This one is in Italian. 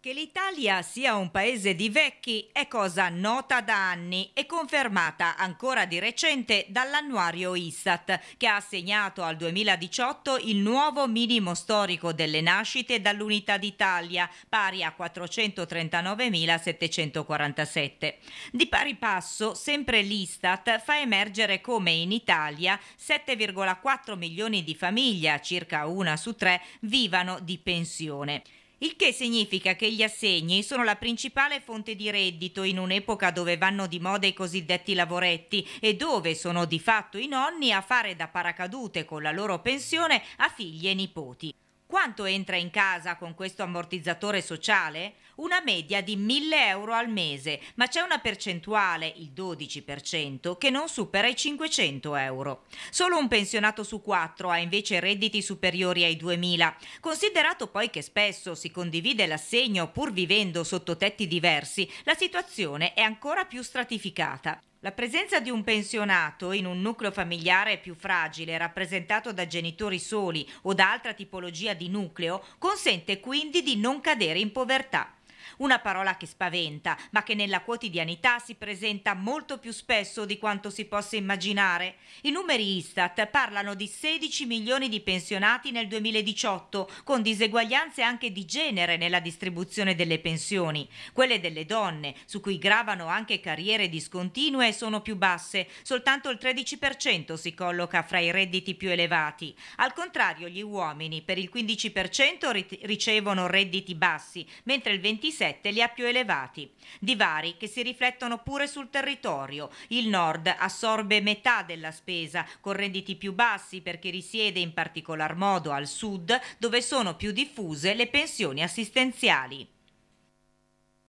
Che l'Italia sia un paese di vecchi è cosa nota da anni e confermata ancora di recente dall'annuario Istat, che ha assegnato al 2018 il nuovo minimo storico delle nascite dall'Unità d'Italia, pari a 439.747. Di pari passo, sempre l'Istat fa emergere come in Italia 7,4 milioni di famiglie, circa una su tre, vivano di pensione il che significa che gli assegni sono la principale fonte di reddito in un'epoca dove vanno di moda i cosiddetti lavoretti e dove sono di fatto i nonni a fare da paracadute con la loro pensione a figli e nipoti. Quanto entra in casa con questo ammortizzatore sociale? Una media di 1000 euro al mese, ma c'è una percentuale, il 12%, che non supera i 500 euro. Solo un pensionato su quattro ha invece redditi superiori ai 2000, considerato poi che spesso si condivide l'assegno pur vivendo sotto tetti diversi, la situazione è ancora più stratificata. La presenza di un pensionato in un nucleo familiare più fragile, rappresentato da genitori soli o da altra tipologia di nucleo, consente quindi di non cadere in povertà. Una parola che spaventa, ma che nella quotidianità si presenta molto più spesso di quanto si possa immaginare. I numeri Istat parlano di 16 milioni di pensionati nel 2018, con diseguaglianze anche di genere nella distribuzione delle pensioni. Quelle delle donne, su cui gravano anche carriere discontinue, sono più basse, soltanto il 13% si colloca fra i redditi più elevati. Al contrario, gli uomini per il 15% ricevono redditi bassi, mentre il 26% 27 li ha più elevati. Divari che si riflettono pure sul territorio. Il nord assorbe metà della spesa, con redditi più bassi per chi risiede in particolar modo al sud, dove sono più diffuse le pensioni assistenziali.